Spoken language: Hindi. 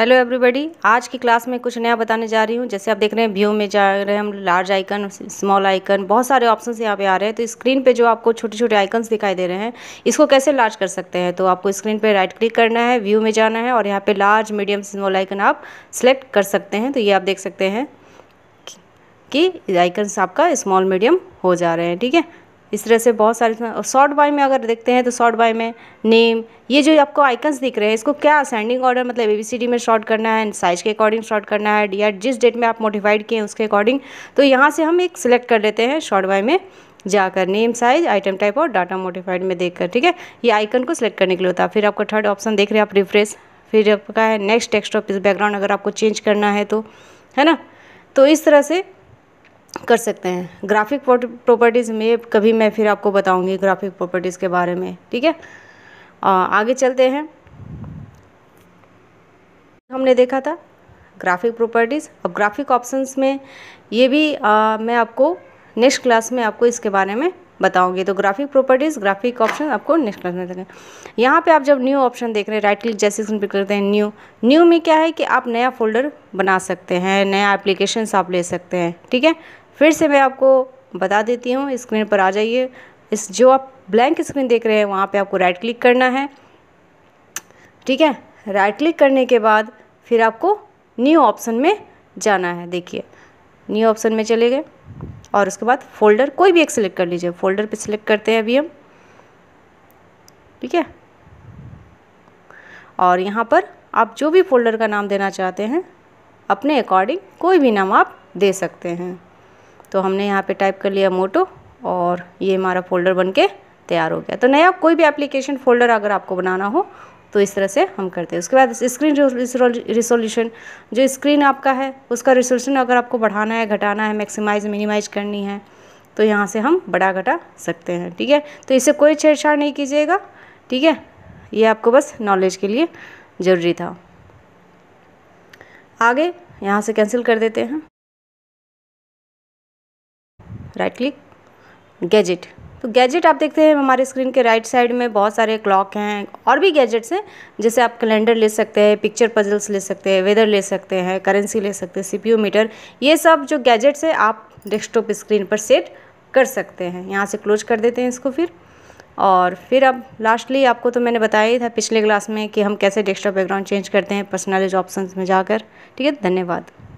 हेलो एवरीबॉडी आज की क्लास में कुछ नया बताने जा रही हूँ जैसे आप देख रहे हैं व्यू में जा रहे हैं हम लार्ज आइकन स्मॉल आइकन बहुत सारे ऑप्शन यहाँ पे आ रहे हैं तो स्क्रीन पे जो आपको छोटे छोटे आइकन्स दिखाई दे रहे हैं इसको कैसे लार्ज कर सकते हैं तो आपको स्क्रीन पे राइट क्लिक करना है व्यू में जाना है और यहाँ पर लार्ज मीडियम स्मॉल आइकन आप सेलेक्ट कर सकते हैं तो ये आप देख सकते हैं कि आइकन्स आपका स्मॉल मीडियम हो जा रहे हैं ठीक है इस तरह से बहुत सारे और शॉर्ट बाय में अगर देखते हैं तो शॉर्ट बाय में नेम ये जो आपको आइकन्स दिख रहे हैं इसको क्या असेंडिंग ऑर्डर मतलब ए में शॉर्ट करना है साइज़ के अकॉर्डिंग शॉर्ट करना है या जिस डेट में आप मोडिफाइड किए हैं उसके अकॉर्डिंग तो यहाँ से हम एक सिलेक्ट कर लेते हैं शॉर्ट बाय में जाकर नेम साइज आइटम टाइप और डाटा मोडिफाइड में देखकर ठीक है ये आइकन को सिलेक्ट करने के लिए होता है फिर आपका थर्ड ऑप्शन देख रहे हैं आप रिफ्रेश फिर आपका है नेक्स्ट टेक्स्ट ऑफ इस बैकग्राउंड अगर आपको चेंज करना है तो है ना तो इस तरह से कर सकते हैं ग्राफिक प्रॉपर्टीज़ में कभी मैं फिर आपको बताऊंगी ग्राफिक प्रॉपर्टीज़ के बारे में ठीक है आगे चलते हैं हमने देखा था ग्राफिक प्रॉपर्टीज़ अब ग्राफिक ऑप्शंस में ये भी आ, मैं आपको नेक्स्ट क्लास में आपको इसके बारे में बताओगे तो ग्राफिक प्रॉपर्टीज़ ग्राफिक ऑप्शन आपको नेक्स्ट में देंगे यहाँ पे आप जब न्यू ऑप्शन देख रहे हैं राइट क्लिक जैसे स्क्रीन पिक करते हैं न्यू न्यू में क्या है कि आप नया फोल्डर बना सकते हैं नया एप्लीकेशन आप ले सकते हैं ठीक है फिर से मैं आपको बता देती हूँ स्क्रीन पर आ जाइए इस जो आप ब्लैंक स्क्रीन देख रहे हैं वहाँ पर आपको राइट क्लिक करना है ठीक है राइट क्लिक करने के बाद फिर आपको न्यू ऑप्शन में जाना है देखिए न्यू ऑप्शन में चले गए और उसके बाद फोल्डर कोई भी एक सिलेक्ट कर लीजिए फोल्डर पे सिलेक्ट करते हैं अभी हम ठीक है और यहाँ पर आप जो भी फोल्डर का नाम देना चाहते हैं अपने अकॉर्डिंग कोई भी नाम आप दे सकते हैं तो हमने यहाँ पे टाइप कर लिया मोटो और ये हमारा फोल्डर बन के तैयार हो गया तो नया कोई भी एप्लीकेशन फ़ोल्डर अगर आपको बनाना हो तो इस तरह से हम करते हैं उसके बाद स्क्रीन रिसोल्यूशन जो स्क्रीन आपका है उसका रिसोल्यूशन अगर आपको बढ़ाना है घटाना है मैक्सिमाइज मिनिमाइज करनी है तो यहाँ से हम बड़ा घटा सकते हैं ठीक है तो इससे कोई छेड़छाड़ नहीं कीजिएगा ठीक है ये आपको बस नॉलेज के लिए ज़रूरी था आगे यहाँ से कैंसिल कर देते हैं राइट क्लिक गैजेट तो गैजेट आप देखते हैं हमारे स्क्रीन के राइट साइड में बहुत सारे क्लॉक हैं और भी गैजेट्स हैं जैसे आप कैलेंडर ले सकते हैं पिक्चर पजल्स ले सकते हैं वेदर ले सकते हैं करेंसी ले सकते हैं सीपीयू मीटर ये सब जो गैजेट्स हैं आप डेस्कटॉप स्क्रीन पर सेट कर सकते हैं यहाँ से क्लोज कर देते हैं इसको फिर और फिर अब लास्टली आपको तो मैंने बताया ही था पिछले क्लास में कि हम कैसे डेस्कटॉप बैकग्राउंड चेंज करते हैं पर्सनलिज ऑप्शन में जाकर ठीक है धन्यवाद